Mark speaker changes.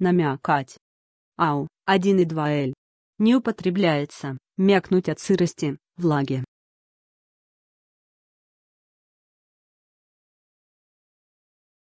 Speaker 1: намякать. Ау, 1 и 2 л. Не употребляется, мякнуть от сырости, влаги.